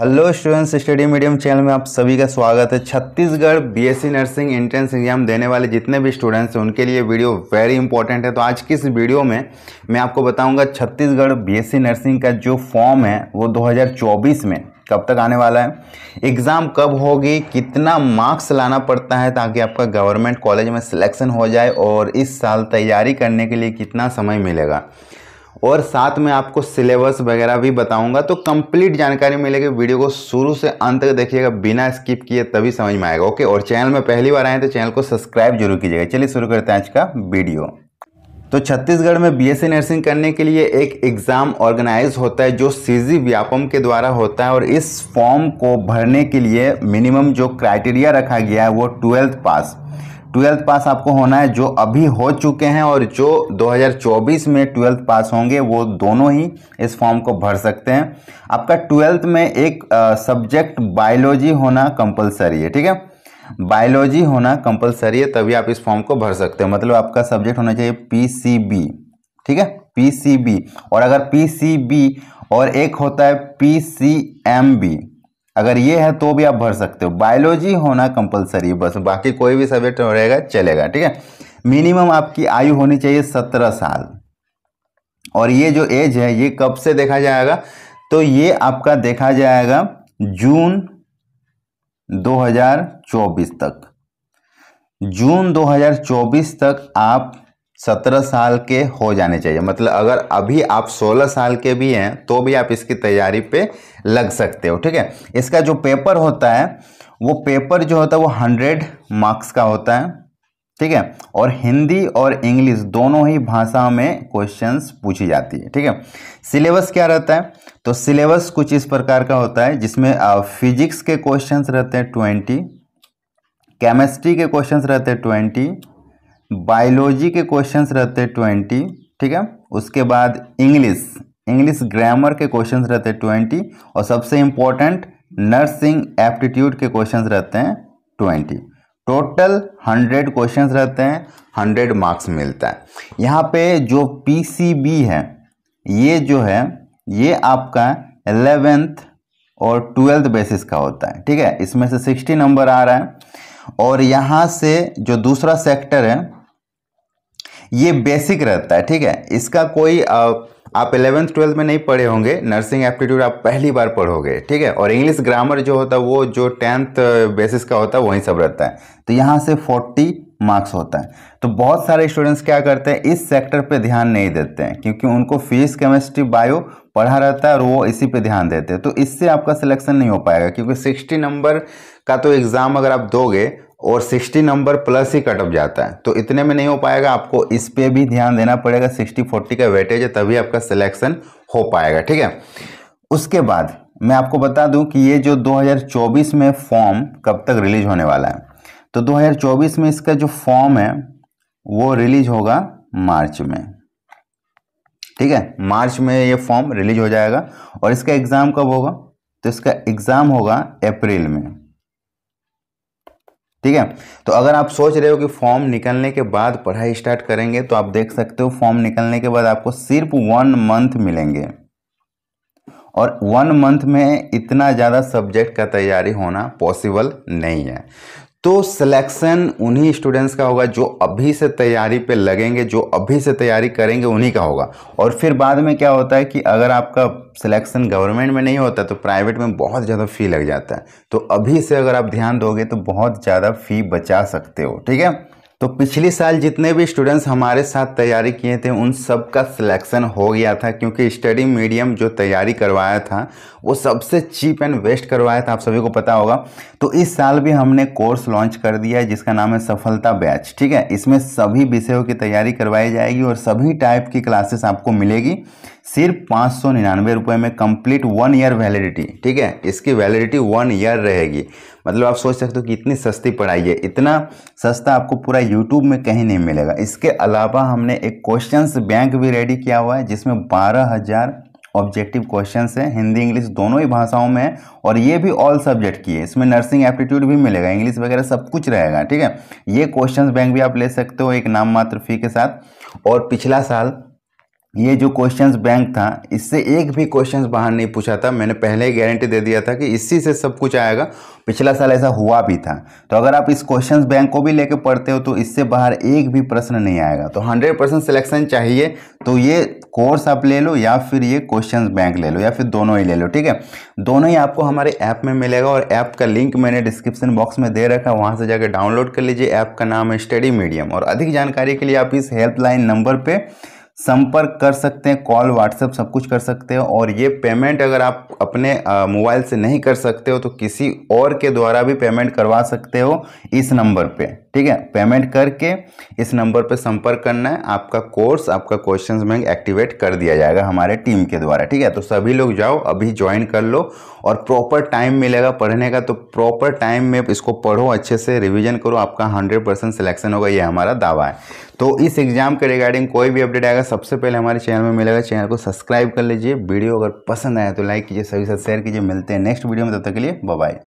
hello students study medium channel में आप सभी का स्वागत है Chhattisgarh BSc nursing entrance exam देने वाले जितने भी स्टूडेंट्स हैं उनके लिए वीडियो वेरी इंपॉर्टेंट है तो आज की इस वीडियो में मैं आपको बताऊंगा छत्तीसगढ़ बीएससी नर्सिंग का जो फॉर्म है वो 2024 में कब तक आने वाला है एग्ज़ाम कब होगी कितना मार्क्स लाना पड़ता है ताकि आपका गवर्नमेंट कॉलेज में सिलेक्शन हो जाए और इस साल तैयारी करने के लिए कितना समय मिलेगा और साथ में आपको सिलेबस वगैरह भी बताऊंगा तो कंप्लीट जानकारी मिलेगी वीडियो को शुरू से अंत तक देखिएगा बिना स्किप किए तभी समझ में आएगा ओके और चैनल में पहली बार आए तो चैनल को सब्सक्राइब जरूर कीजिएगा चलिए शुरू करते हैं आज का वीडियो तो छत्तीसगढ़ में बीएससी e नर्सिंग करने के लिए एक एग्ज़ाम ऑर्गेनाइज होता है जो सीजी व्यापम के द्वारा होता है और इस फॉर्म को भरने के लिए मिनिमम जो क्राइटेरिया रखा गया है वो ट्वेल्थ पास ट्वेल्थ पास आपको होना है जो अभी हो चुके हैं और जो 2024 में ट्वेल्थ पास होंगे वो दोनों ही इस फॉर्म को भर सकते हैं आपका ट्वेल्थ में एक सब्जेक्ट बायोलॉजी होना कंपलसरी है ठीक है बायोलॉजी होना कंपलसरी है तभी आप इस फॉर्म को भर सकते हैं मतलब आपका सब्जेक्ट होना चाहिए पी ठीक है पी और अगर पी और एक होता है पी अगर ये है तो भी आप भर सकते हो बायोलॉजी होना कंपलसरी है बस बाकी कोई भी सब्जेक्ट रहेगा चलेगा ठीक है मिनिमम आपकी आयु होनी चाहिए सत्रह साल और ये जो एज है ये कब से देखा जाएगा तो ये आपका देखा जाएगा जून 2024 तक जून 2024 तक आप सत्रह साल के हो जाने चाहिए मतलब अगर अभी आप सोलह साल के भी हैं तो भी आप इसकी तैयारी पे लग सकते हो ठीक है इसका जो पेपर होता है वो पेपर जो होता है वो हंड्रेड मार्क्स का होता है ठीक है और हिंदी और इंग्लिश दोनों ही भाषा में क्वेश्चंस पूछी जाती है ठीक है सिलेबस क्या रहता है तो सिलेबस कुछ इस प्रकार का होता है जिसमें फिजिक्स के क्वेश्चन रहते हैं ट्वेंटी केमिस्ट्री के क्वेश्चन रहते हैं ट्वेंटी बायोलॉजी के क्वेश्चंस रहते हैं ट्वेंटी ठीक है उसके बाद इंग्लिश इंग्लिश ग्रामर के क्वेश्चंस रहते हैं ट्वेंटी और सबसे इम्पोर्टेंट नर्सिंग एप्टीट्यूड के क्वेश्चंस रहते हैं ट्वेंटी टोटल हंड्रेड क्वेश्चंस रहते हैं हंड्रेड मार्क्स मिलता है यहाँ पे जो पीसीबी है ये जो है ये आपका एलेवेंथ और ट्वेल्थ बेसिस का होता है ठीक है इसमें से सिक्सटी नंबर आ रहा है और यहाँ से जो दूसरा सेक्टर है ये बेसिक रहता है ठीक है इसका कोई आ, आप इलेवेंथ ट्वेल्थ में नहीं पढ़े होंगे नर्सिंग एप्टीट्यूड आप पहली बार पढ़ोगे ठीक है और इंग्लिश ग्रामर जो होता है वो जो टेंथ बेसिस का होता है वहीं सब रहता है तो यहाँ से फोर्टी मार्क्स होता है तो बहुत सारे स्टूडेंट्स क्या करते हैं इस सेक्टर पे ध्यान नहीं देते हैं क्योंकि उनको फिजिक्स केमिस्ट्री बायो पढ़ा रहता है और वो इसी पे ध्यान देते हैं तो इससे आपका सिलेक्शन नहीं हो पाएगा क्योंकि 60 नंबर का तो एग्ज़ाम अगर आप दोगे और 60 नंबर प्लस ही कट ऑफ जाता है तो इतने में नहीं हो पाएगा आपको इस पर भी ध्यान देना पड़ेगा 60 40 का वेटेज है तभी आपका सिलेक्शन हो पाएगा ठीक है उसके बाद मैं आपको बता दूं कि ये जो 2024 में फॉर्म कब तक रिलीज होने वाला है तो 2024 में इसका जो फॉर्म है वो रिलीज होगा मार्च में ठीक है मार्च में ये फॉर्म रिलीज हो जाएगा और इसका एग्ज़ाम कब होगा तो इसका एग्ज़ाम होगा अप्रैल में ठीक है तो अगर आप सोच रहे हो कि फॉर्म निकलने के बाद पढ़ाई स्टार्ट करेंगे तो आप देख सकते हो फॉर्म निकलने के बाद आपको सिर्फ वन मंथ मिलेंगे और वन मंथ में इतना ज़्यादा सब्जेक्ट का तैयारी होना पॉसिबल नहीं है तो सिलेक्शन उन्हीं स्टूडेंट्स का होगा जो अभी से तैयारी पे लगेंगे जो अभी से तैयारी करेंगे उन्हीं का होगा और फिर बाद में क्या होता है कि अगर आपका सिलेक्शन गवर्नमेंट में नहीं होता तो प्राइवेट में बहुत ज़्यादा फ़ी लग जाता है तो अभी से अगर आप ध्यान दोगे तो बहुत ज़्यादा फ़ी बचा सकते हो ठीक है तो पिछले साल जितने भी स्टूडेंट्स हमारे साथ तैयारी किए थे उन सब का सिलेक्शन हो गया था क्योंकि स्टडी मीडियम जो तैयारी करवाया था वो सबसे चीप एंड वेस्ट करवाया था आप सभी को पता होगा तो इस साल भी हमने कोर्स लॉन्च कर दिया है जिसका नाम है सफलता बैच ठीक है इसमें सभी विषयों की तैयारी करवाई जाएगी और सभी टाइप की क्लासेस आपको मिलेगी सिर्फ पाँच सौ निन्यानवे रुपये में कंप्लीट वन ईयर वैलिडिटी ठीक है इसकी वैलिडिटी वन ईयर रहेगी मतलब आप सोच सकते हो कि इतनी सस्ती पढ़ाई है इतना सस्ता आपको पूरा यूट्यूब में कहीं नहीं मिलेगा इसके अलावा हमने एक क्वेश्चंस बैंक भी रेडी किया हुआ है जिसमें बारह हज़ार ऑब्जेक्टिव क्वेश्चन हैं हिंदी इंग्लिश दोनों ही भाषाओं में है और ये भी ऑल सब्जेक्ट की है इसमें नर्सिंग एप्टीट्यूड भी मिलेगा इंग्लिश वगैरह सब कुछ रहेगा ठीक है ये क्वेश्चन बैंक भी आप ले सकते हो एक नाम मात्र फ़ी के साथ और पिछला साल ये जो क्वेश्चंस बैंक था इससे एक भी क्वेश्चंस बाहर नहीं पूछा था मैंने पहले ही गारंटी दे दिया था कि इसी से सब कुछ आएगा पिछला साल ऐसा हुआ भी था तो अगर आप इस क्वेश्चंस बैंक को भी लेके पढ़ते हो तो इससे बाहर एक भी प्रश्न नहीं आएगा तो 100 परसेंट सिलेक्शन चाहिए तो ये कोर्स आप ले लो या फिर ये क्वेश्चन बैंक ले लो या फिर दोनों ही ले लो ठीक है दोनों ही आपको हमारे ऐप में मिलेगा और ऐप का लिंक मैंने डिस्क्रिप्शन बॉक्स में दे रखा है वहाँ से जाकर डाउनलोड कर लीजिए ऐप का नाम है स्टडी मीडियम और अधिक जानकारी के लिए आप इस हेल्पलाइन नंबर पर संपर्क कर सकते हैं कॉल व्हाट्सएप सब कुछ कर सकते हो और ये पेमेंट अगर आप अपने मोबाइल से नहीं कर सकते हो तो किसी और के द्वारा भी पेमेंट करवा सकते हो इस नंबर पे ठीक है पेमेंट करके इस नंबर पर संपर्क करना है आपका कोर्स आपका क्वेश्चन बैंक एक्टिवेट कर दिया जाएगा हमारे टीम के द्वारा ठीक है तो सभी लोग जाओ अभी ज्वाइन कर लो और प्रॉपर टाइम मिलेगा पढ़ने का तो प्रॉपर टाइम में इसको पढ़ो अच्छे से रिविजन करो आपका हंड्रेड परसेंट सिलेक्शन होगा ये हमारा दावा है तो इस एग्जाम के रिगार्डिंग कोई भी अपडेट आएगा सबसे पहले हमारे चैनल में मिलेगा चैनल को सब्सक्राइब कर लीजिए वीडियो अगर पसंद आया तो लाइक कीजिए सभी साथ शेयर कीजिए मिलते हैं नेक्स्ट वीडियो में तब तक के लिए बाय